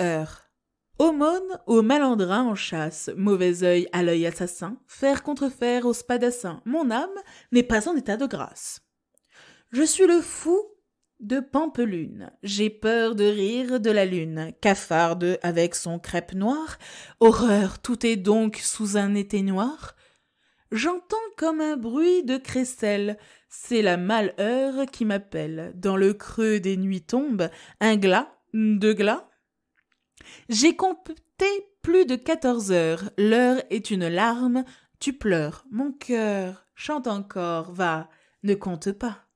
Heure. Aumône au malandrin en chasse, mauvais œil à l'œil assassin, faire contrefaire au spadassin, mon âme n'est pas en état de grâce. Je suis le fou de Pampelune, j'ai peur de rire de la lune, cafarde avec son crêpe noir, horreur, tout est donc sous un été noir. J'entends comme un bruit de crécelle, c'est la malheur qui m'appelle, dans le creux des nuits tombe, un glas, deux glas, j'ai compté plus de quatorze heures. L'heure est une larme. Tu pleures. Mon cœur chante encore. Va, ne compte pas.